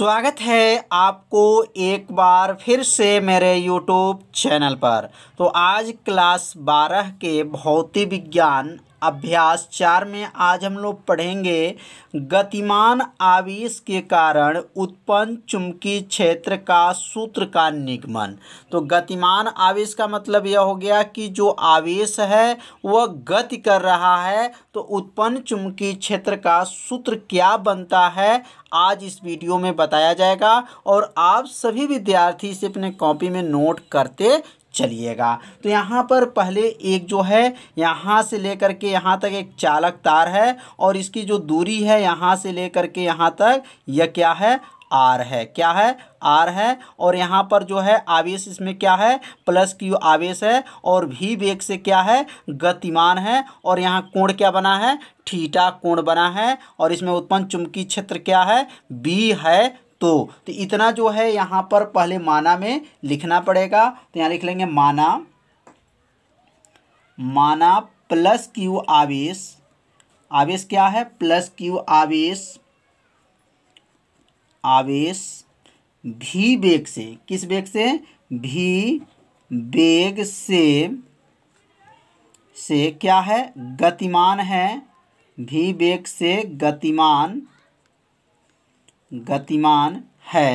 स्वागत है आपको एक बार फिर से मेरे यूट्यूब चैनल पर तो आज क्लास बारह के भौतिक विज्ञान अभ्यास चार में आज हम लोग पढ़ेंगे गतिमान आवेश के कारण उत्पन्न चुंबकीय क्षेत्र का सूत्र का निगमन तो गतिमान आवेश का मतलब यह हो गया कि जो आवेश है वह गति कर रहा है तो उत्पन्न चुंबकीय क्षेत्र का सूत्र क्या बनता है आज इस वीडियो में बताया जाएगा और आप सभी विद्यार्थी इसे अपने कॉपी में नोट करते चलिएगा तो यहाँ पर पहले एक जो है यहाँ से लेकर के यहाँ तक एक चालक तार है और इसकी जो दूरी है यहाँ से लेकर के यहाँ तक यह क्या है आर है क्या है आर है और यहाँ पर जो है आवेश इसमें क्या है प्लस क्यू आवेश है और भी वेग से क्या है गतिमान है और यहाँ कोण क्या बना है ठीटा कोण बना है और इसमें उत्पन्न चुंबकीय क्षेत्र क्या है बी है तो तो इतना जो है यहाँ पर पहले माना में लिखना पड़ेगा तो यहाँ लिख लेंगे माना माना प्लस क्यू आवेश आवेश क्या है प्लस क्यू आवेश आवेश भी बेग से किस बेग से भी बेग से से क्या है गतिमान है भी बेग से गतिमान गतिमान है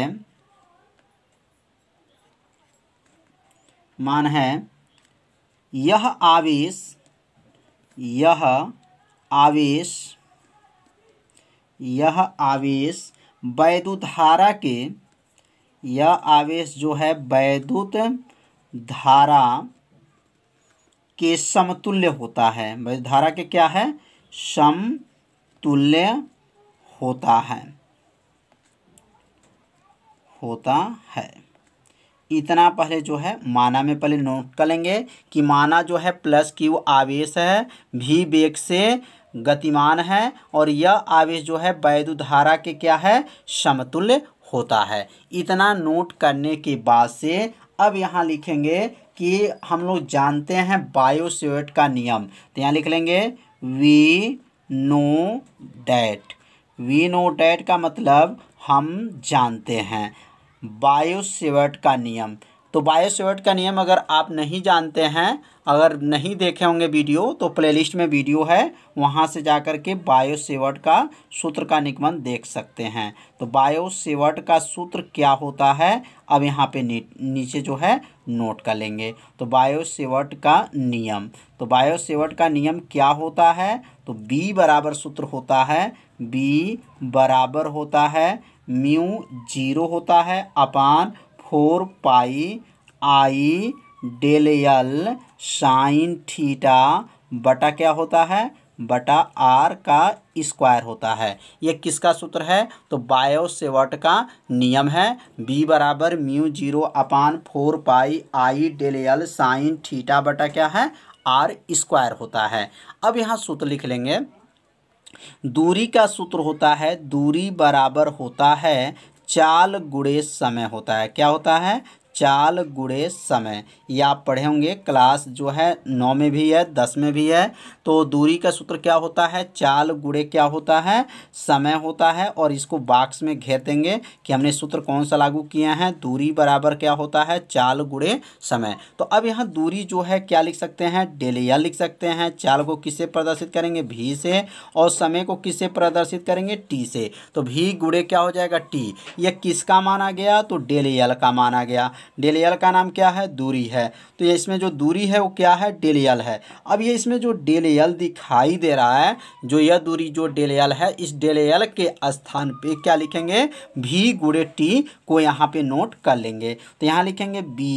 मान है यह आवेश यह आवेश यह आवेश वैद्युत धारा के यह आवेश जो है वैद्युत धारा के समतुल्य होता है वैद्युत धारा के क्या है समतुल्य होता है होता है इतना पहले जो है माना में पहले नोट कर लेंगे कि माना जो है प्लस क्यू आवेश है भी बेग से गतिमान है और यह आवेश जो है वैद्युत धारा के क्या है समतुल्य होता है इतना नोट करने के बाद से अब यहाँ लिखेंगे कि हम लोग जानते हैं बायोसेवेट का नियम तो यहाँ लिख लेंगे we know that we know that का मतलब हम जानते हैं बायोसेवर्ट का नियम तो बायोसेवर्ट का नियम अगर आप नहीं जानते हैं अगर नहीं देखे होंगे वीडियो तो प्लेलिस्ट में वीडियो है वहाँ से जा कर के बायोसेवर्ट का सूत्र का निगमन देख सकते हैं तो बायोसेवर्ट का सूत्र क्या होता है अब यहाँ पे नीचे जो है नोट कर लेंगे तो बायोसेवर्ट का नियम तो बायोसेवर्ट का नियम क्या होता है तो बी बराबर सूत्र होता है बी बराबर होता है म्यू जीरो होता है upon four pi I del L sine theta बटा क्या होता है बटा आर का स्क्वायर होता है यह किसका सूत्र है तो बायो सेवट का नियम है बी बराबर mu zero upon four pi I del L sine theta बटा क्या है आर स्क्वायर होता है अब यहाँ सूत्र लिख लेंगे दूरी का सूत्र होता है दूरी बराबर होता है चाल गुड़े समय होता है क्या होता है चाल गुड़े समय या आप पढ़े होंगे क्लास जो है नौ में भी है दस में भी है तो दूरी का सूत्र क्या होता है चाल गुड़े क्या होता है समय होता है और इसको बाक्स में घेर देंगे कि हमने सूत्र कौन सा लागू किया है दूरी बराबर क्या होता है चाल गुड़े समय तो अब यहाँ दूरी जो है क्या लिख सकते हैं डेलिया लिख सकते हैं चाल को किससे प्रदर्शित करेंगे भी से और समय को किससे प्रदर्शित करेंगे टी से तो भी गुड़े क्या हो जाएगा टी ये किसका माना गया तो डेलियल का माना गया डेलियल का नाम क्या है दूरी है तो ये इसमें जो दूरी है वो क्या है डेलियल है अब ये इसमें जो डेलियल डेलेयल दिखाई दे रहा है जो यह दूरी जो डेलेयल है इस डेलेयल के स्थान पे क्या लिखेंगे भी गुड़े टी को यहाँ पे नोट कर लेंगे तो यहाँ लिखेंगे बी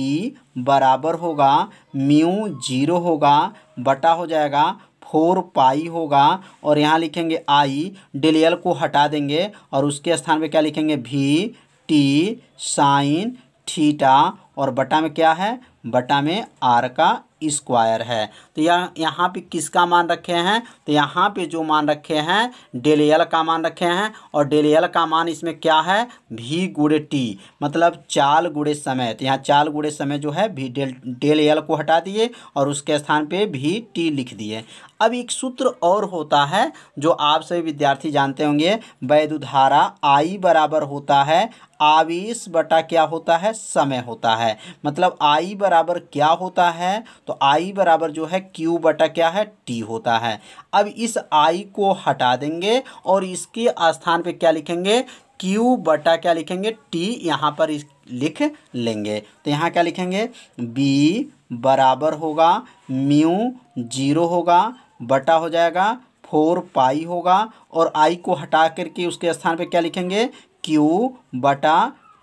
बराबर होगा म्यू जीरो होगा बटा हो जाएगा फोर पाई होगा और यहाँ लिखेंगे आई डेलेयल को हटा देंगे और उसके स्थान पर क्या लिखेंगे भी टी साइन थीटा और बटा में क्या है बटा में आर का स्क्वायर है तो यह यहाँ पे किसका मान रखे हैं तो यहाँ पे जो मान रखे हैं डेल एल का मान रखे हैं और डेल एल का मान इसमें क्या है भी गुड़े टी मतलब चाल गुड़े समय तो यहाँ चाल गुड़े समय जो है भी डेल डेल एल को हटा दिए और उसके स्थान पे भी टी लिख दिए अब एक सूत्र और होता है जो आप सभी विद्यार्थी जानते होंगे वैदुधारा आई बराबर होता है आवेश बटा क्या होता है समय होता है मतलब आई बराबर क्या होता है तो आई बराबर जो है क्यू बटा क्या है टी होता है अब इस आई को हटा देंगे और इसके स्थान पे क्या लिखेंगे क्यू बटा क्या लिखेंगे टी यहाँ पर इस लिख लेंगे तो यहाँ क्या लिखेंगे बी बराबर होगा म्यू जीरो होगा बटा हो जाएगा फोर पाई होगा और आई को हटा करके उसके स्थान पे क्या लिखेंगे क्यू बटा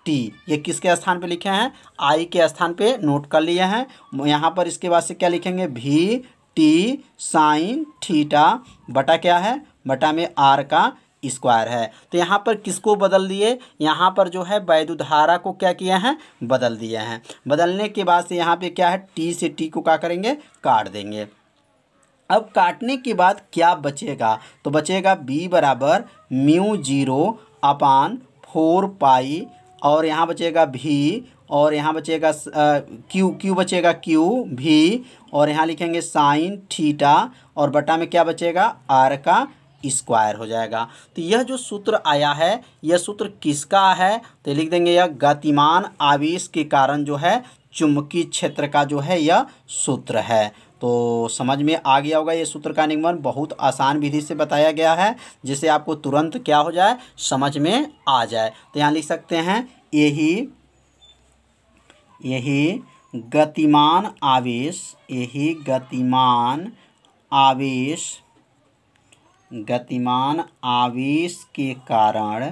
टी ये किसके स्थान पे लिखे हैं आई के स्थान पे नोट कर लिए हैं यहाँ पर इसके बाद से क्या लिखेंगे भी टी साइन थीटा बटा क्या है बटा में आर का स्क्वायर है तो यहाँ पर किसको बदल दिए यहाँ पर जो है वैद्युधारा को क्या किया है बदल दिया है बदलने के बाद से यहाँ पे क्या है टी से टी को क्या करेंगे काट देंगे अब काटने के बाद क्या बचेगा तो बचेगा बी बराबर mu zero upon four pi और यहाँ बचेगा भी और यहाँ बचेगा क्यू क्यू बचेगा क्यू भी और यहाँ लिखेंगे साइन थीटा और बटा में क्या बचेगा आर का स्क्वायर हो जाएगा तो यह जो सूत्र आया है यह सूत्र किसका है तो लिख देंगे यह गतिमान आवेश के कारण जो है चुंबकीय क्षेत्र का जो है यह सूत्र है तो समझ में आ गया होगा ये सूत्र का निगमन बहुत आसान विधि से बताया गया है जिसे आपको तुरंत क्या हो जाए समझ में आ जाए तो यहाँ लिख सकते हैं यही यही गतिमान आवेश यही गतिमान आवेश गतिमान आवेश के कारण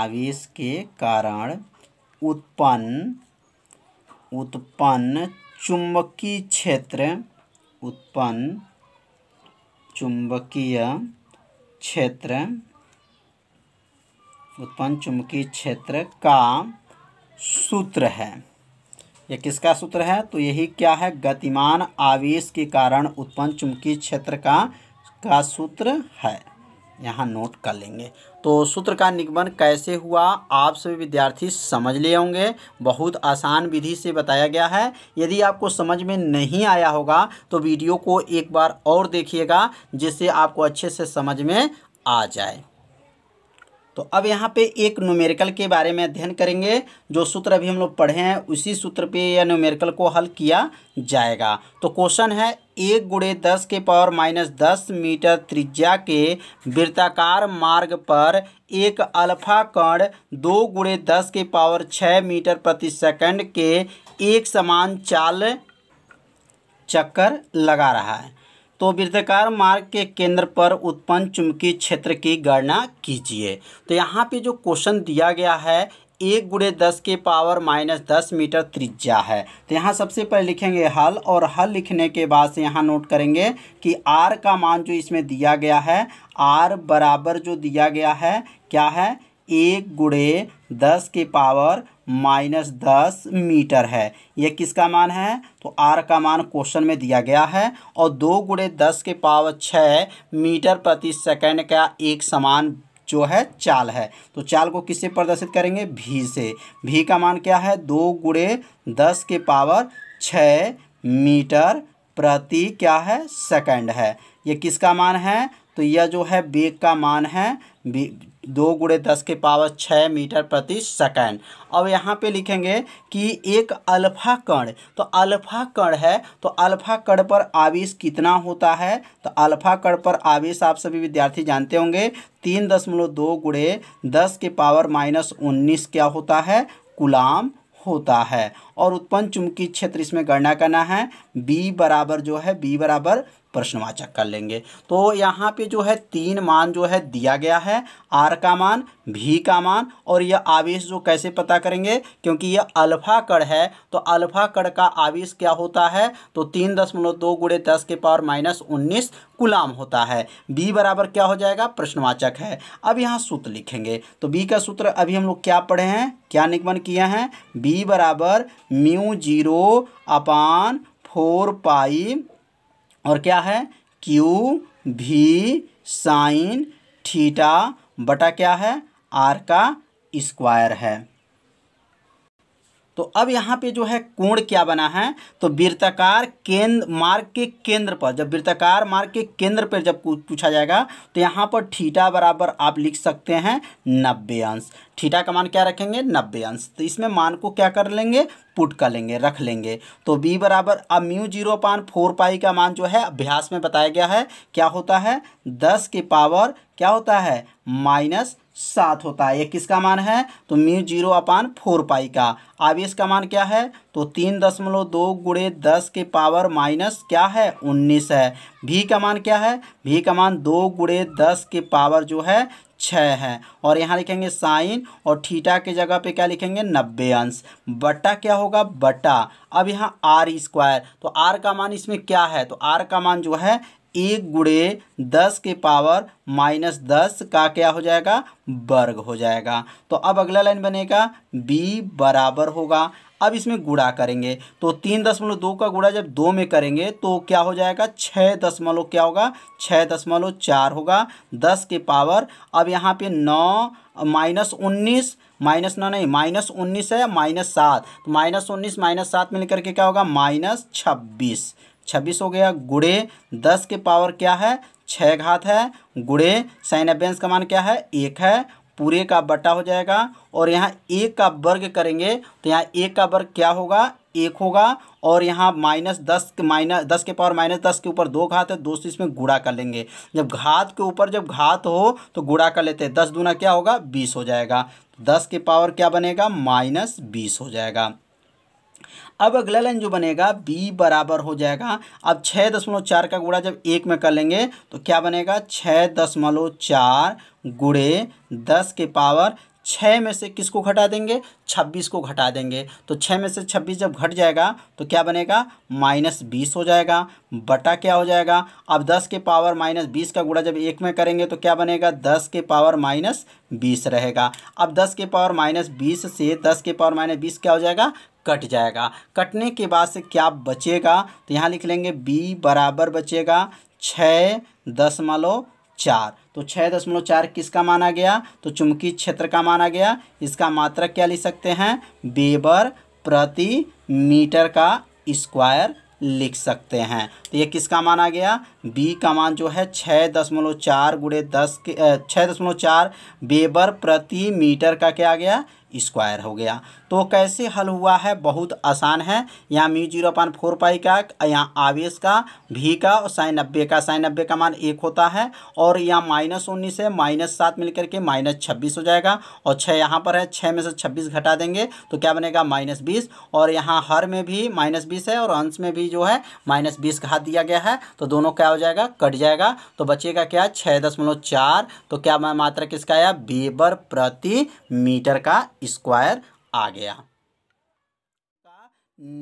आवेश के कारण उत्पन्न उत्पन्न चुंबकीय क्षेत्र उत्पन्न चुंबकीय क्षेत्र उत्पन्न चुंबकीय क्षेत्र का सूत्र है यह किसका सूत्र है तो यही क्या है गतिमान आवेश के कारण उत्पन्न चुंबकीय क्षेत्र का का सूत्र है यहाँ नोट कर लेंगे तो सूत्र का निगमन कैसे हुआ आप सभी विद्यार्थी समझ लिए होंगे बहुत आसान विधि से बताया गया है यदि आपको समझ में नहीं आया होगा तो वीडियो को एक बार और देखिएगा जिससे आपको अच्छे से समझ में आ जाए तो अब यहाँ पे एक न्यूमेरिकल के बारे में अध्ययन करेंगे जो सूत्र अभी हम लोग पढ़े हैं उसी सूत्र पे यह न्यूमेरिकल को हल किया जाएगा तो क्वेश्चन है एक गुड़े दस के पावर माइनस दस मीटर त्रिज्या के वृत्ताकार मार्ग पर एक अल्फा कण दो गुड़े दस के पावर छः मीटर प्रति सेकंड के एक समान चाल चक्कर लगा रहा है तो वृद्धकार मार्ग के केंद्र पर उत्पन्न चुंबकीय क्षेत्र की गणना कीजिए तो यहाँ पे जो क्वेश्चन दिया गया है एक गुड़े दस के पावर माइनस दस मीटर त्रिज्या है तो यहाँ सबसे पहले लिखेंगे हल और हल लिखने के बाद से यहाँ नोट करेंगे कि आर का मान जो इसमें दिया गया है आर बराबर जो दिया गया है क्या है एक गुड़े दस के पावर माइनस दस मीटर है ये किसका मान है तो आर का मान क्वेश्चन में दिया गया है और दो गुड़े दस के पावर छः मीटर प्रति सेकंड का एक समान जो है चाल है तो चाल को किससे प्रदर्शित करेंगे भी से भी का मान क्या है दो गुड़े दस के पावर छः मीटर प्रति क्या है सेकंड है ये किसका मान है तो यह जो है बेग का मान है दो गुड़े दस के पावर छः मीटर प्रति सेकेंड अब यहाँ पे लिखेंगे कि एक अल्फा कण तो अल्फा कण है तो अल्फा कण पर आवेश कितना होता है तो अल्फा कण पर आवेश आप सभी विद्यार्थी जानते होंगे तीन दशमलव दो गुड़े दस के पावर माइनस उन्नीस क्या होता है गुलाम होता है और उत्पन्न चुंबकीय क्षेत्र इसमें गणना करना है बी बराबर जो है बी बराबर प्रश्नवाचक कर लेंगे तो यहाँ पे जो है तीन मान जो है दिया गया है आर का मान भी का मान और यह आवेश जो कैसे पता करेंगे क्योंकि यह अल्फा कड़ है तो अल्फा कड़ का आवेश क्या होता है तो तीन दशमलव दो गुड़े दस के पावर माइनस उन्नीस गुलाम होता है बी बराबर क्या हो जाएगा प्रश्नवाचक है अब यहाँ सूत्र लिखेंगे तो बी का सूत्र अभी हम लोग क्या पढ़े हैं क्या निगमन किए हैं बी बराबर mu zero upon four pi और क्या है क्यू भी साइन थीटा बटा क्या है आर का स्क्वायर है तो अब यहाँ पे जो है कोण क्या बना है तो वृत्ताकार केंद्र मार्ग के केंद्र पर जब वृत्ताकार मार्ग के केंद्र पर जब पूछा जाएगा तो यहाँ पर ठीटा बराबर आप लिख सकते हैं नब्बे अंश ठीटा का मान क्या रखेंगे नब्बे अंश तो इसमें मान को क्या कर लेंगे पुट कर लेंगे रख लेंगे तो बी बराबर अब mu zero upon four pi का मान जो है अभ्यास में बताया गया है क्या होता है दस के पावर क्या होता है माइनस सात होता है ये किसका मान है तो mu zero upon four pi का आवेश का मान क्या है तो तीन दशमलव दो गुड़े दस के पावर माइनस क्या है उन्नीस है भी का मान क्या है भी का मान दो गुड़े दस के पावर जो है छः है और यहाँ लिखेंगे साइन और ठीटा के जगह पे क्या लिखेंगे नब्बे अंश बट्टा क्या होगा बट्टा अब यहाँ आर स्क्वायर तो आर का मान इसमें क्या है तो आर का मान जो है एक गुड़े दस के पावर माइनस दस का क्या हो जाएगा वर्ग हो जाएगा तो अब अगला लाइन बनेगा बी बराबर होगा अब इसमें गुड़ा करेंगे तो तीन दशमलव दो का गुड़ा जब दो में करेंगे तो क्या हो जाएगा छः दशमलव क्या होगा छः दशमलव चार होगा दस के पावर अब यहाँ पे नौ माइनस उन्नीस माइनस नौ नहीं माइनस उन्नीस है माइनस सात तो माइनस उन्नीस माइनस सात में लेकर के क्या होगा माइनस छब्बीस छब्बीस हो गया गुड़े दस के पावर क्या है छः घात है गुड़े साइन एबेंस का मान क्या है एक है पूरे का बटा हो जाएगा और यहाँ एक का वर्ग करेंगे तो यहाँ एक का वर्ग क्या होगा एक होगा और यहाँ माइनस दस माइनस दस के पावर माइनस दस के ऊपर दो घात है दो से इसमें गुड़ा कर लेंगे जब घात के ऊपर जब घात हो तो गुड़ा कर लेते हैं दस दूना क्या होगा बीस हो जाएगा दस के पावर क्या बनेगा माइनस बीस हो जाएगा अब अगला लाइन जो बनेगा बी बराबर हो जाएगा अब छः दशमलव चार का गुड़ा जब एक में कर लेंगे तो क्या बनेगा छः दशमलव चार गुड़े दस के पावर छः में से किसको घटा देंगे छब्बीस को घटा देंगे तो छः में से छब्बीस जब घट जाएगा तो क्या बनेगा माइनस बीस हो जाएगा बटा क्या हो जाएगा अब दस के पावर माइनस बीस का गुड़ा जब एक में करेंगे तो क्या बनेगा दस के पावर माइनस बीस रहेगा अब दस के पावर माइनस बीस से दस के पावर माइनस बीस क्या हो जाएगा कट जाएगा कटने के बाद से क्या बचेगा तो यहाँ लिख लेंगे b बराबर बचेगा छः दशमलव चार तो छः दशमलव चार किसका माना गया तो चुंबकीय क्षेत्र का माना गया इसका मात्रक क्या लिख सकते हैं बेबर प्रति मीटर का स्क्वायर लिख सकते हैं तो ये किसका मान आ गया बी का मान जो है छः दशमलव चार गुड़े दस के छः दशमलव चार बेबर प्रति मीटर का क्या आ गया स्क्वायर हो गया तो कैसे हल हुआ है बहुत आसान है यहाँ mu zero point four pi का यहाँ आवेश का भी का और साइन नब्बे का साइन नब्बे का मान एक होता है और यहाँ माइनस उन्नीस है माइनस सात मिलकर के माइनस छब्बीस हो जाएगा और छः यहाँ पर है छः में से छब्बीस घटा देंगे तो क्या बनेगा माइनस बीस और यहाँ हर में भी माइनस बीस है और अंश में भी जो है माइनस बीस घात दिया गया है तो दोनों क्या हो जाएगा कट जाएगा तो बचेगा क्या छः दशमलव चार तो क्या मात्रा किसका आया बेबर प्रति मीटर का स्क्वायर आ गया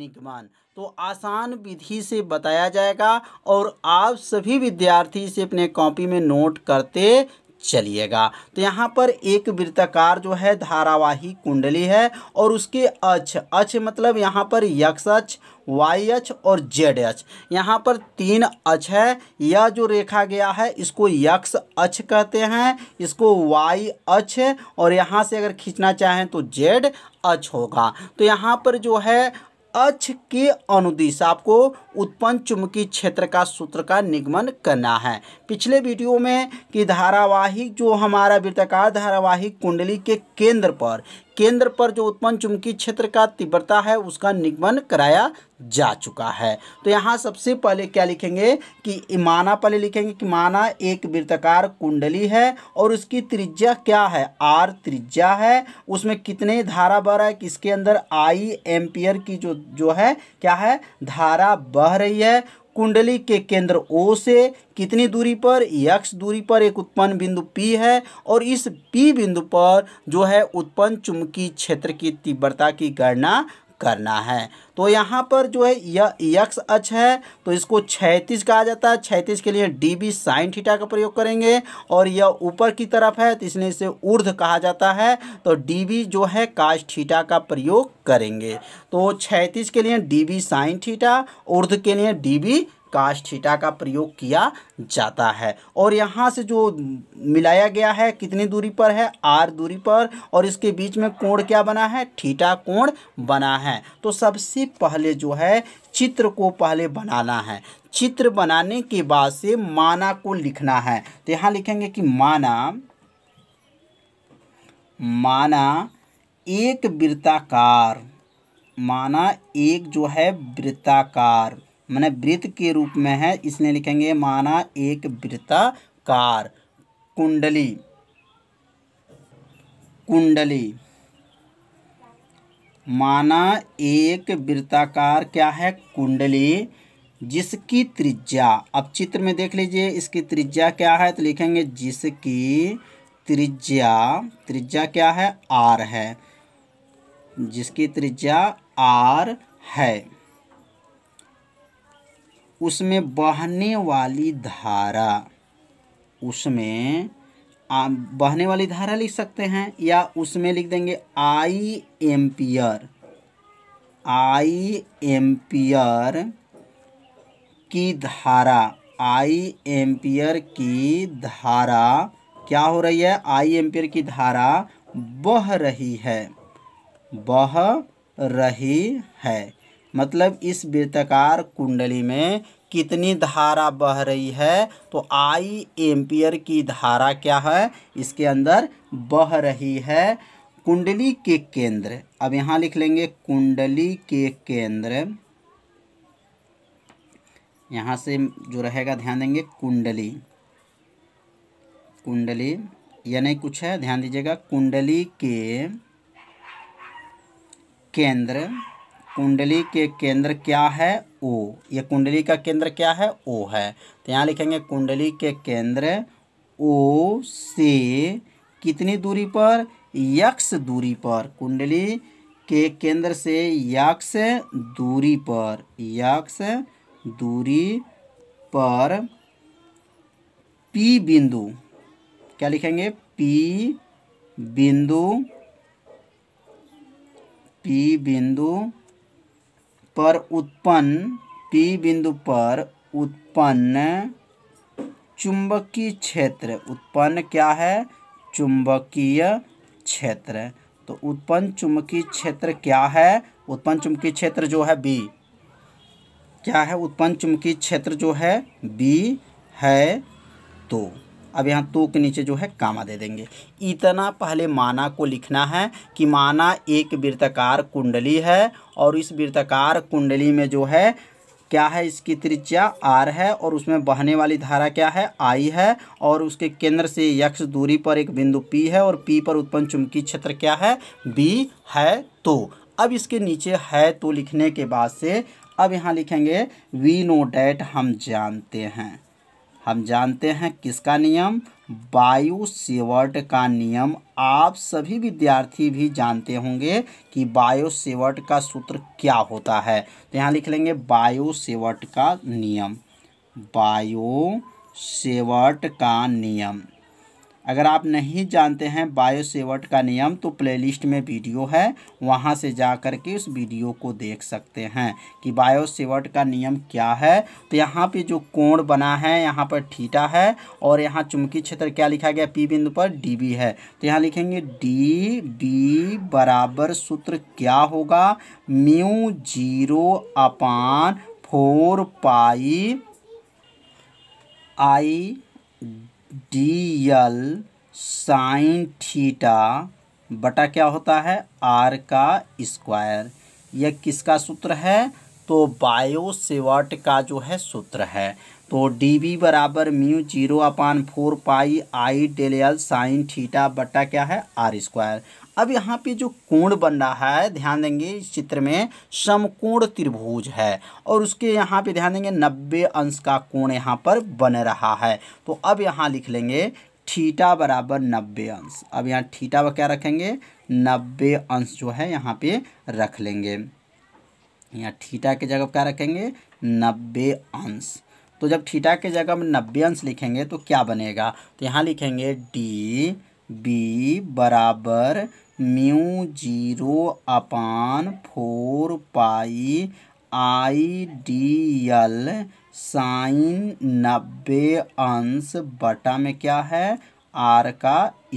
निगमान तो आसान विधि से बताया जाएगा और आप सभी विद्यार्थी इसे अपने कॉपी में नोट करते चलिएगा तो यहाँ पर एक वृत्ताकार जो है धारावाही कुंडली है और उसके अक्ष अक्ष मतलब यहाँ पर यक्ष अक्ष वाई एच और जेड एच यहाँ पर तीन अच है यह जो रेखा गया है इसको यक्स अच कहते हैं इसको वाई अच और यहाँ से अगर खींचना चाहें तो जेड अच होगा तो यहाँ पर जो है अक्ष के अनुदिश आपको उत्पन्न चुंबकीय क्षेत्र का सूत्र का निगमन करना है पिछले वीडियो में कि धारावाहिक जो हमारा वृत्ताकार धारावाहिक कुंडली के केंद्र पर केंद्र पर जो उत्पन्न चुंबकीय क्षेत्र का तीव्रता है उसका निगमन कराया जा चुका है तो यहाँ सबसे पहले क्या लिखेंगे कि माना पहले लिखेंगे कि माना एक वृत्तकार कुंडली है और उसकी त्रिज्या क्या है आर त्रिज्या है उसमें कितने धारा बह रहा है कि इसके अंदर आई एम्पियर की जो जो है क्या है धारा बह रही है कुंडली के केंद्र ओ से कितनी दूरी पर यक्ष दूरी पर एक उत्पन्न बिंदु पी है और इस पी बिंदु पर जो है उत्पन्न चुंबकीय क्षेत्र की तीव्रता की गणना करना है तो यहाँ पर जो है यह यक्ष अच्छ है तो इसको छैतीस कहा जाता है छैतीस के लिए डी बी साइन थीटा का प्रयोग करेंगे और यह ऊपर की तरफ है तो इसलिए इसे ऊर्ध कहा जाता है तो डी बी जो है काश थीटा का प्रयोग करेंगे तो छैतीस के लिए डी बी साइन थीटा ऊर्ध के लिए डी बी काश छीटा का प्रयोग किया जाता है और यहाँ से जो मिलाया गया है कितनी दूरी पर है आर दूरी पर और इसके बीच में कोण क्या बना है ठीटा कोण बना है तो सबसे पहले जो है चित्र को पहले बनाना है चित्र बनाने के बाद से माना को लिखना है तो यहाँ लिखेंगे कि माना माना एक वृत्ताकार माना एक जो है वृत्ताकार मैंने वृत्त के रूप में है इसलिए लिखेंगे माना एक वृत्ताकार कुंडली कुंडली माना एक वृत्ताकार क्या है कुंडली जिसकी त्रिज्या अब चित्र में देख लीजिए इसकी त्रिज्या क्या है तो लिखेंगे जिसकी त्रिज्या त्रिज्या क्या है आर है जिसकी त्रिज्या आर है उसमें बहने वाली धारा उसमें बहने वाली धारा लिख सकते हैं या उसमें लिख देंगे आई एम्पियर आई एम्पियर की धारा आई एम्पियर की धारा क्या हो रही है आई एम्पियर की धारा बह रही है बह रही है मतलब इस वृत्तकार कुंडली में कितनी धारा बह रही है तो आई एम्पियर की धारा क्या है इसके अंदर बह रही है कुंडली के केंद्र अब यहाँ लिख लेंगे कुंडली के केंद्र यहाँ से जो रहेगा ध्यान देंगे कुंडली कुंडली या नहीं कुछ है ध्यान दीजिएगा कुंडली के केंद्र कुंडली के केंद्र क्या है ओ ये कुंडली का केंद्र क्या है ओ है तो यहाँ लिखेंगे कुंडली के केंद्र ओ से कितनी दूरी पर यक्ष दूरी पर कुंडली के केंद्र से यक्ष दूरी पर यक्ष दूरी पर पी बिंदु क्या लिखेंगे पी बिंदु पी बिंदु पर उत्पन्न पी बिंदु पर उत्पन्न चुंबकीय क्षेत्र उत्पन्न क्या है चुंबकीय क्षेत्र तो उत्पन्न चुंबकीय क्षेत्र क्या है उत्पन्न चुंबकीय क्षेत्र जो है बी क्या है उत्पन्न चुंबकीय क्षेत्र जो है बी है तो अब यहाँ तो के नीचे जो है कामा दे देंगे इतना पहले माना को लिखना है कि माना एक वृत्ताकार कुंडली है और इस वृत्ताकार कुंडली में जो है क्या है इसकी त्रिज्या आर है और उसमें बहने वाली धारा क्या है आई है और उसके केंद्र से यक्ष दूरी पर एक बिंदु पी है और पी पर उत्पन्न चुंबकीय क्षेत्र क्या है बी है तो अब इसके नीचे है तो लिखने के बाद से अब यहाँ लिखेंगे वी नो डैट हम जानते हैं हम जानते हैं किसका नियम बायो सेवर्ट का नियम आप सभी विद्यार्थी भी जानते होंगे कि बायो सेवर्ट का सूत्र क्या होता है तो यहाँ लिख लेंगे बायो सेवर्ट का नियम बायो सेवर्ट का नियम अगर आप नहीं जानते हैं बायोसेवट का नियम तो प्लेलिस्ट में वीडियो है वहाँ से जा कर के उस वीडियो को देख सकते हैं कि बायोसेवट का नियम क्या है तो यहाँ पे जो कोण बना है यहाँ पर ठीटा है और यहाँ चुंबकीय क्षेत्र क्या लिखा गया पी बिंदु पर डी बी है तो यहाँ लिखेंगे डी बी बराबर सूत्र क्या होगा mu zero upon four pi I D L sine theta बटा क्या होता है आर का स्क्वायर यह किसका सूत्र है तो बायो सेवर्ट का जो है सूत्र है तो डी बी बराबर mu zero upon four pi I del L sine theta बटा क्या है आर स्क्वायर अब यहाँ पे जो कोण बन रहा है ध्यान देंगे इस चित्र में समकोण त्रिभुज है और उसके यहाँ पे ध्यान देंगे नब्बे अंश का कोण यहाँ पर बन रहा है तो अब यहाँ लिख लेंगे ठीटा बराबर नब्बे अंश अब यहाँ ठीटा क्या रखेंगे नब्बे अंश जो है यहाँ पे रख लेंगे यहाँ ठीटा के जगह क्या रखेंगे नब्बे अंश तो जब ठीटा के जगह में नब्बे अंश लिखेंगे तो क्या बनेगा तो यहाँ लिखेंगे डी बी बराबर mu zero upon four pi L sine नब्बे अंश बटा में क्या है आर का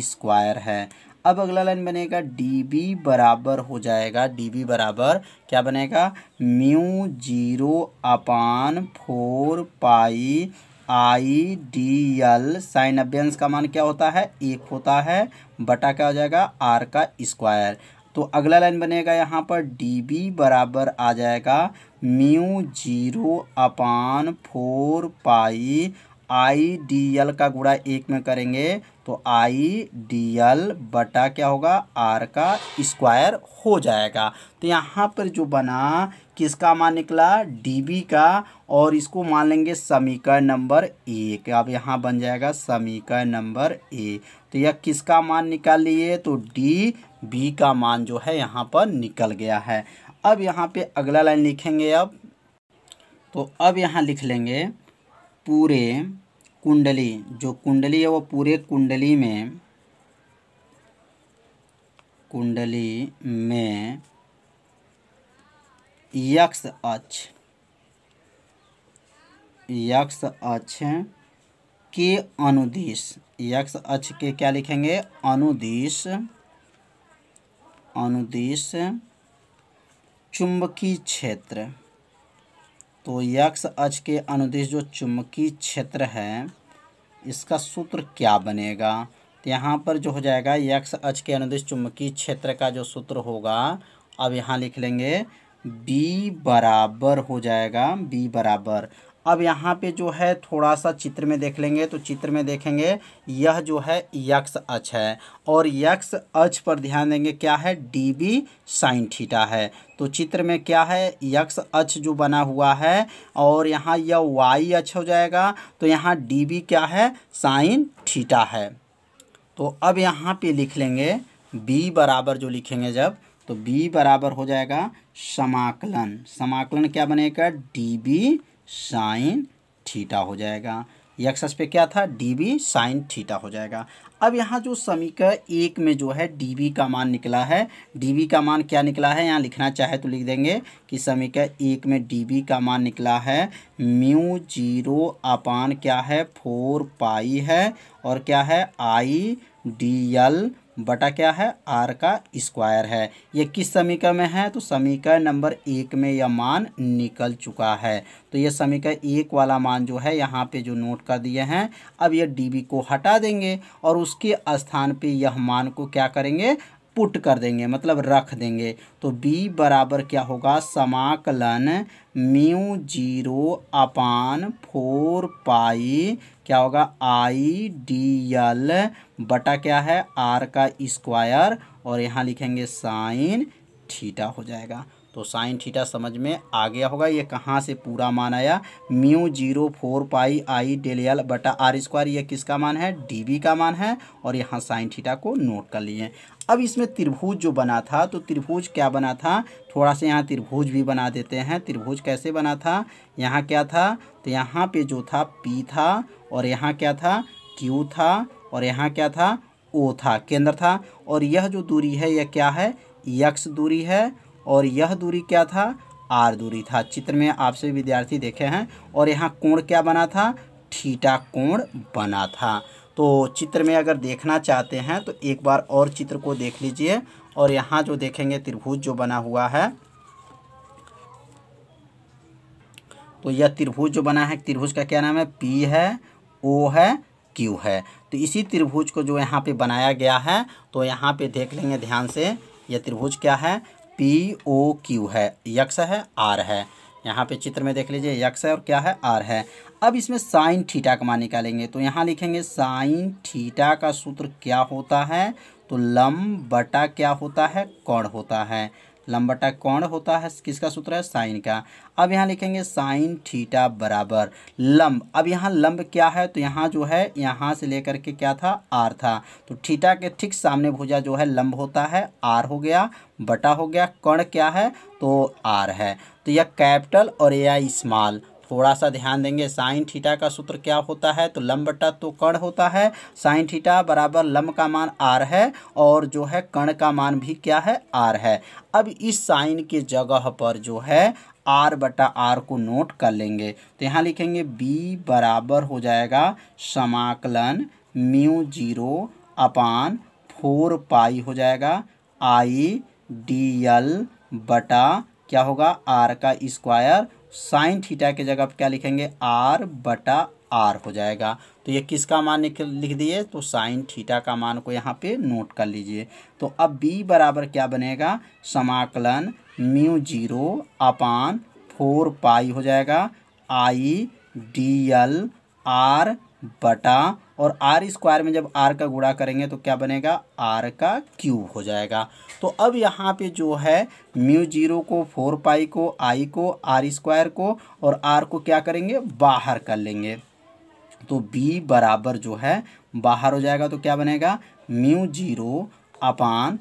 स्क्वायर है अब अगला लाइन बनेगा डी बी बराबर हो जाएगा डी बी बराबर क्या बनेगा mu zero upon four pi I D L sine अभ्यंस का मान क्या होता है एक होता है बटा क्या हो जाएगा आर का स्क्वायर तो अगला लाइन बनेगा यहाँ पर डी बी बराबर आ जाएगा mu zero upon four pi I D L का गुड़ा एक में करेंगे तो आई डी एल बटा क्या होगा आर का स्क्वायर हो जाएगा तो यहाँ पर जो बना किसका मान निकला डी का और इसको मान लेंगे समीकरण नंबर एक अब यहाँ बन जाएगा समीकरण नंबर ए तो यह किसका मान निकाल लिए तो डी बी का मान जो है यहाँ पर निकल गया है अब यहाँ पे अगला लाइन लिखेंगे अब तो अब यहाँ लिख लेंगे पूरे कुंडली जो कुंडली है वो पूरे कुंडली में कुंडली में यक्ष अक्ष यक्ष अक्ष के अनुदेश यक्ष अक्ष के क्या लिखेंगे अनुदेश अनुदेश चुंबकीय क्षेत्र तो यक्ष अक्ष के अनुदेश जो चुंबकीय क्षेत्र है इसका सूत्र क्या बनेगा तो यहाँ पर जो हो जाएगा यक्ष अक्ष के अनुदेश चुंबकीय क्षेत्र का जो सूत्र होगा अब यहाँ लिख लेंगे बी बराबर हो जाएगा बी बराबर अब यहाँ पे जो है थोड़ा सा चित्र में देख लेंगे तो चित्र में देखेंगे यह जो है यक्ष अच है और यक्ष अच पर ध्यान देंगे क्या है डी बी साइन ठीटा है तो चित्र में क्या है यक्ष अच जो बना हुआ है और यहाँ यह वाई अच हो जाएगा तो यहाँ डी बी क्या है साइन ठीटा है तो अब यहाँ पे लिख लेंगे बी बराबर जो लिखेंगे जब तो बी बराबर हो जाएगा समाकलन समाकलन क्या बनेगा डी बी साइन ठीठा हो जाएगा यक्सस पे क्या था डी बी साइन ठीटा हो जाएगा अब यहाँ जो समीकरण एक में जो है डी बी का मान निकला है डी बी का मान क्या निकला है यहाँ लिखना चाहे तो लिख देंगे कि समीकरण एक में डी बी का मान निकला है म्यू जीरो अपान क्या है फोर पाई है और क्या है आई डी एल बटा क्या है आर का स्क्वायर है ये किस समीकरण में है तो समीकरण नंबर एक में यह मान निकल चुका है तो ये समीकरण एक वाला मान जो है यहाँ पे जो नोट कर दिए हैं अब ये डी को हटा देंगे और उसके स्थान पे यह मान को क्या करेंगे पुट कर देंगे मतलब रख देंगे तो b बराबर क्या होगा समाकलन mu zero upon four pi क्या होगा आई डी एल बटा क्या है आर का स्क्वायर और यहाँ लिखेंगे साइन थीटा हो जाएगा तो साइन थीटा समझ में आ गया होगा ये कहाँ से पूरा मान आया mu zero four pi I del L बटा आर स्क्वायर ये किसका मान है डी का मान है और यहाँ साइन थीटा को नोट कर लिए अब इसमें त्रिभुज जो बना था तो त्रिभुज क्या बना था थोड़ा सा यहाँ त्रिभुज भी बना देते हैं त्रिभुज कैसे बना था यहाँ क्या था तो यहाँ पे जो था पी था और यहाँ क्या था क्यू था और यहाँ क्या था ओ था केंद्र था और यह जो दूरी है यह क्या है यक्स दूरी है और यह दूरी क्या था आर दूरी था चित्र में आपसे विद्यार्थी देखे हैं और यहाँ कोण क्या बना था ठीटा कोण बना था तो चित्र में अगर देखना चाहते हैं तो एक बार और चित्र को देख लीजिए और यहाँ जो देखेंगे त्रिभुज जो बना हुआ है तो यह त्रिभुज जो बना है त्रिभुज का क्या नाम है पी है ओ है क्यू है तो इसी त्रिभुज को जो यहाँ पे बनाया गया है तो यहाँ पे देख लेंगे ध्यान से यह त्रिभुज क्या है पी ओ क्यू है यक्ष है आर है यहाँ पे चित्र में देख लीजिए यक्ष है और क्या है आर है अब इसमें साइन थीटा का मान निकालेंगे तो यहाँ लिखेंगे साइन थीटा का सूत्र क्या होता है तो लम बटा क्या होता है कौड़ होता है लम बटा कौन होता है किसका सूत्र है साइन का अब यहाँ लिखेंगे साइन थीटा बराबर लम्ब अब यहाँ लम्ब क्या है तो यहाँ जो है यहाँ से लेकर के क्या था आर था तो थीटा के ठीक सामने भुजा जो है लम्ब होता है आर हो गया बटा हो गया कर्ण क्या है तो आर है तो यह कैपिटल और यह स्मॉल थोड़ा सा ध्यान देंगे साइन थीटा का सूत्र क्या होता है तो लंब बटा तो कण होता है साइन थीटा बराबर लम्ब का मान आर है और जो है कण का मान भी क्या है आर है अब इस साइन के जगह पर जो है आर बटा आर को नोट कर लेंगे तो यहाँ लिखेंगे बी बराबर हो जाएगा समाकलन mu zero upon four pi हो जाएगा आई डी एल बटा क्या होगा आर का स्क्वायर साइन थीटा के जगह क्या लिखेंगे आर बटा आर हो जाएगा तो ये किसका मान लिख दिए तो साइन थीटा का मान को यहाँ पे नोट कर लीजिए तो अब बी बराबर क्या बनेगा समाकलन mu zero upon four pi हो जाएगा आई डी एल आर बटा और आर स्क्वायर में जब आर का गुड़ा करेंगे तो क्या बनेगा आर का क्यूब हो जाएगा तो अब यहाँ पे जो है म्यू जीरो को फोर पाई को आई को आर स्क्वायर को और आर को क्या करेंगे बाहर कर लेंगे तो बी बराबर जो है बाहर हो जाएगा तो क्या बनेगा mu zero upon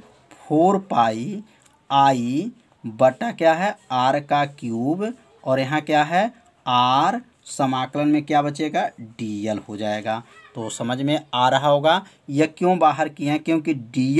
four pi I बटा क्या है आर का क्यूब और यहाँ क्या है आर समाकलन में क्या बचेगा एल हो जाएगा तो समझ में आ रहा होगा यह क्यों बाहर किए हैं क्योंकि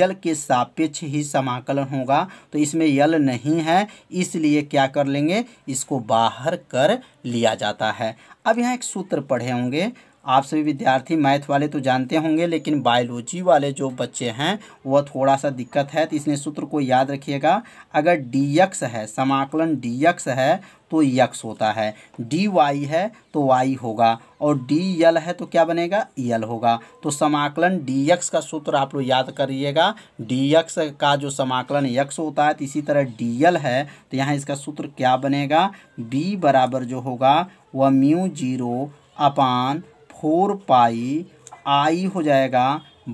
एल के सापेक्ष ही समाकलन होगा तो इसमें यल नहीं है इसलिए क्या कर लेंगे इसको बाहर कर लिया जाता है अब यहाँ एक सूत्र पढ़े होंगे आप सभी विद्यार्थी मैथ वाले तो जानते होंगे लेकिन बायोलॉजी वाले जो बच्चे हैं वह थोड़ा सा दिक्कत है तो इसने सूत्र को याद रखिएगा अगर डी एक्स है समाकलन डी एक्स है तो यक्स होता है डी वाई है तो वाई होगा और डी यल है तो क्या बनेगा यल होगा तो समाकलन डी यक्स का सूत्र आप लोग याद करिएगा डी यक्स का जो समाकलन यक्स होता है तो इसी तरह डी यल है तो यहाँ इसका सूत्र क्या बनेगा बी बराबर जो होगा वह mu zero upon four pi I हो जाएगा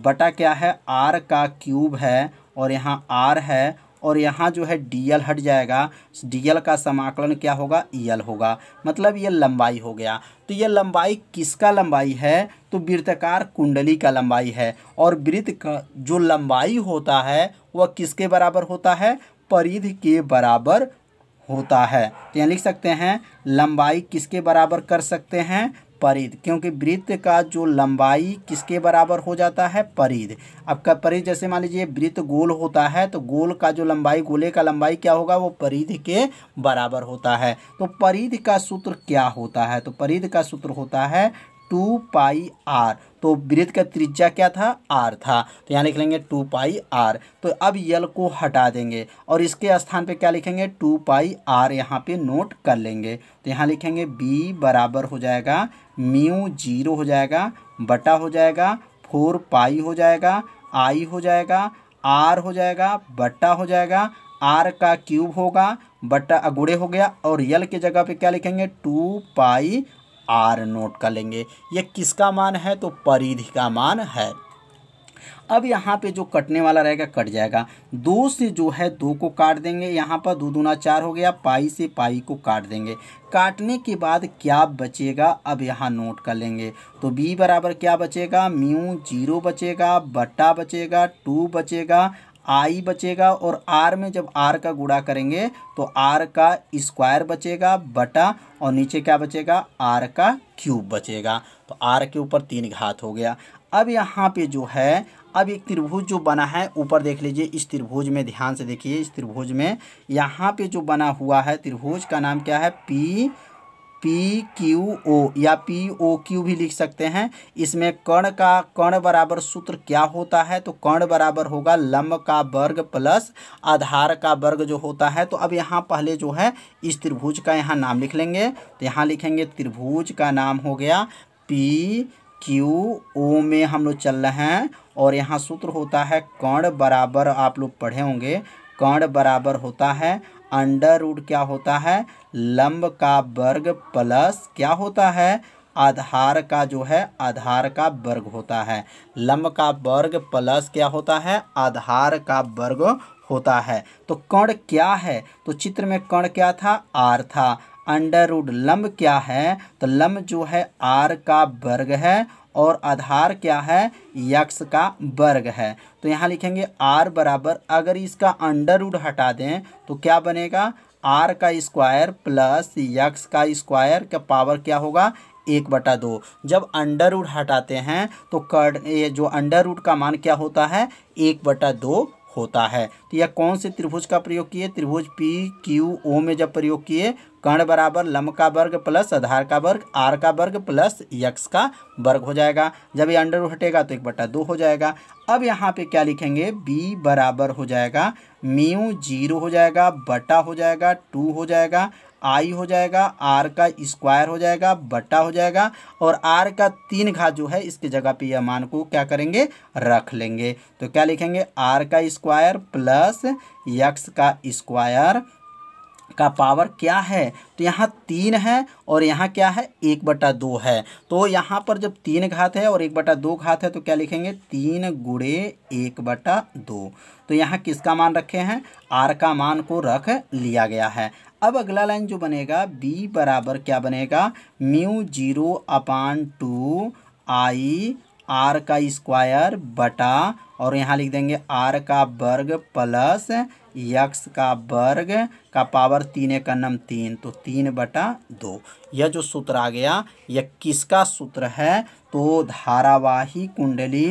बटा क्या है आर का क्यूब है और यहाँ आर है और यहाँ जो है डी एल हट जाएगा डी एल का समाकलन क्या होगा ई e एल होगा मतलब ये लंबाई हो गया तो ये लंबाई किसका लंबाई है तो वृत्तकार कुंडली का लंबाई है और वृत्त का जो लंबाई होता है वह किसके बराबर होता है परिध के बराबर होता है तो यहाँ लिख सकते हैं लंबाई किसके बराबर कर सकते हैं परिध क्योंकि वृत्त का जो लंबाई किसके बराबर हो जाता है परिध आपका परिध जैसे मान लीजिए वृत्त गोल होता है तो गोल का जो लंबाई गोले का लंबाई क्या होगा वो परिध के बराबर होता है तो परिध का सूत्र क्या होता है तो परिध का सूत्र होता है टू पाई आर तो वृत्त का त्रिज्या क्या था आर था तो यहाँ लिख लेंगे टू पाई आर तो अब यल को हटा देंगे और इसके स्थान पे क्या लिखेंगे टू पाई आर यहाँ पे नोट कर लेंगे तो यहाँ लिखेंगे बी बराबर हो जाएगा म्यू जीरो हो जाएगा बटा हो जाएगा फोर पाई हो जाएगा आई हो जाएगा आर हो जाएगा बटा हो जाएगा आर का क्यूब होगा बटा अगुड़े हो गया और यल के जगह पे क्या लिखेंगे टू पाई आर नोट कर लेंगे ये किसका मान है तो परिधि का मान है अब यहाँ पे जो कटने वाला रहेगा कट जाएगा दो से जो है दो को काट देंगे यहाँ पर दो दूना चार हो गया पाई से पाई को काट देंगे काटने के बाद क्या बचेगा अब यहाँ नोट कर लेंगे तो बी बराबर क्या बचेगा म्यू जीरो बचेगा बट्टा बचेगा टू बचेगा आई बचेगा और आर में जब आर का गुड़ा करेंगे तो आर का स्क्वायर बचेगा बटा और नीचे क्या बचेगा आर का क्यूब बचेगा तो आर के ऊपर तीन घात हो गया अब यहाँ पे जो है अब एक त्रिभुज जो बना है ऊपर देख लीजिए इस त्रिभुज में ध्यान से देखिए इस त्रिभुज में यहाँ पे जो बना हुआ है त्रिभुज का नाम क्या है पी पी क्यू ओ या पी ओ क्यू भी लिख सकते हैं इसमें कर्ण का कर्ण बराबर सूत्र क्या होता है तो कर्ण बराबर होगा लम्ब का वर्ग प्लस आधार का वर्ग जो होता है तो अब यहाँ पहले जो है इस त्रिभुज का यहाँ नाम लिख लेंगे तो यहाँ लिखेंगे त्रिभुज का नाम हो गया पी क्यू ओ में हम लोग चल रहे हैं और यहाँ सूत्र होता है कर्ण बराबर आप लोग पढ़े होंगे कर्ण बराबर होता है अंडर रूट क्या होता है लंब का वर्ग प्लस क्या होता है आधार का जो है आधार का वर्ग होता है लंब का वर्ग प्लस क्या होता है आधार का वर्ग होता है तो कण क्या है तो चित्र में कण क्या था आर था अंडर रूड लम्ब क्या है तो लंब जो है आर का वर्ग है और आधार क्या है यक्स का वर्ग है तो यहाँ लिखेंगे आर बराबर अगर इसका अंडर रूड हटा दें तो क्या बनेगा आर का स्क्वायर प्लस यक्स का स्क्वायर का पावर क्या होगा एक बटा दो जब अंडर उड हटाते हैं तो कर्ड ये जो अंडर का मान क्या होता है एक बटा दो होता है तो यह कौन से त्रिभुज का प्रयोग किए त्रिभुज पी क्यू ओ में जब प्रयोग किए कर्ण बराबर लम का वर्ग प्लस आधार का वर्ग आर का वर्ग प्लस यक्स का वर्ग हो जाएगा जब ये अंडर हटेगा तो एक बट्टा दो हो जाएगा अब यहाँ पे क्या लिखेंगे बी बराबर हो जाएगा म्यू जीरो हो जाएगा बटा हो जाएगा टू हो जाएगा आई हो जाएगा आर का स्क्वायर हो जाएगा बटा हो जाएगा और आर का तीन घात जो है इसके जगह पे यह मान को क्या करेंगे रख लेंगे तो क्या लिखेंगे आर का स्क्वायर प्लस यक्स का स्क्वायर का पावर क्या है तो यहाँ तीन है और यहाँ क्या है एक बटा दो है तो यहाँ पर जब तीन घात है और एक बटा दो घात है तो क्या लिखेंगे तीन गुड़े एक बटा दो तो यहाँ किसका मान रखे हैं आर का मान को रख लिया गया है अब अगला लाइन जो बनेगा बी बराबर क्या बनेगा mu zero upon two I R का स्क्वायर बटा और यहाँ लिख देंगे आर का वर्ग प्लस यक्स का वर्ग का पावर तीन एक नम तीन तो तीन बटा दो यह जो सूत्र आ गया यह किसका सूत्र है तो धारावाही कुंडली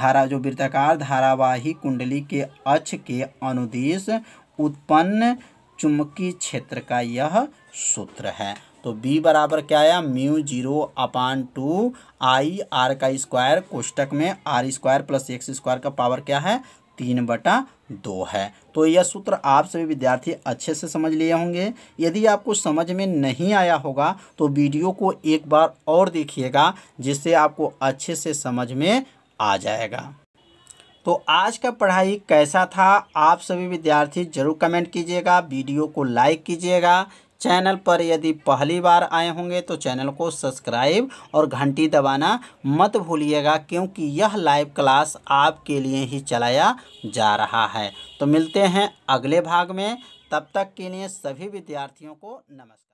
धारा जो वृत्ताकार धारावाही कुंडली के अक्ष के अनुदेश उत्पन्न चुंबकीय क्षेत्र का यह सूत्र है तो बी बराबर क्या आया mu zero upon two I R का स्क्वायर कोष्टक में R square plus X square का पावर क्या है तीन बटा दो है तो यह सूत्र आप सभी विद्यार्थी अच्छे से समझ लिए होंगे यदि आपको समझ में नहीं आया होगा तो वीडियो को एक बार और देखिएगा जिससे आपको अच्छे से समझ में आ जाएगा तो आज का पढ़ाई कैसा था आप सभी विद्यार्थी ज़रूर कमेंट कीजिएगा वीडियो को लाइक कीजिएगा चैनल पर यदि पहली बार आए होंगे तो चैनल को सब्सक्राइब और घंटी दबाना मत भूलिएगा क्योंकि यह लाइव क्लास आपके लिए ही चलाया जा रहा है तो मिलते हैं अगले भाग में तब तक के लिए सभी विद्यार्थियों को नमस्कार